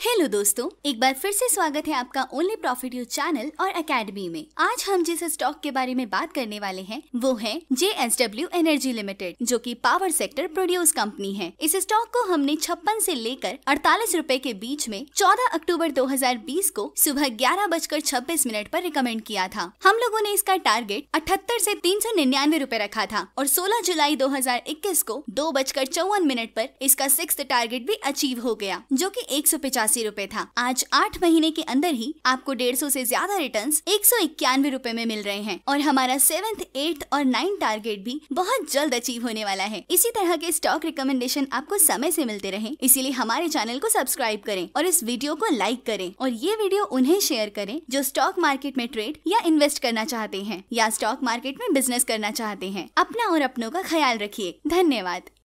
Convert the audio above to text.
hello दोस्तों एक बार फिर से स्वागत है आपका ओनली प्रॉफिट यू चैनल और एकेडमी में आज हम जिस स्टॉक के बारे में बात करने वाले हैं वो है J S W energy limited जो कि पावर सेक्टर प्रोड्यूस कंपनी है इस स्टॉक को हमने छप्पन से लेकर अड़तालीस रूपए के बीच में 14 अक्टूबर 2020 को सुबह ग्यारह बजकर छब्बीस मिनट आरोप रिकमेंड किया था हम लोगों ने इसका टारगेट अठहत्तर ऐसी तीन सौ निन्यानवे रूपए रखा था और सोलह जुलाई दो हजार इक्कीस को दो बजकर चौवन मिनट आरोप इसका सिक्स टारगेट भी अचीव हो गया जो की एक सौ पचास सतासी रूपए था आज आठ महीने के अंदर ही आपको डेढ़ सौ ऐसी ज्यादा रिटर्न एक सौ इक्यानवे रूपए में मिल रहे हैं और हमारा सेवेंथ एट्थ और नाइन्थ टारगेट भी बहुत जल्द अचीव होने वाला है इसी तरह के स्टॉक रिकमेंडेशन आपको समय ऐसी मिलते रहे इसीलिए हमारे चैनल को सब्सक्राइब करें और इस वीडियो को लाइक करें और ये वीडियो उन्हें शेयर करें जो स्टॉक मार्केट में ट्रेड या इन्वेस्ट करना चाहते हैं या स्टॉक मार्केट में बिजनेस करना चाहते हैं अपना और अपनों का ख्याल रखिए धन्यवाद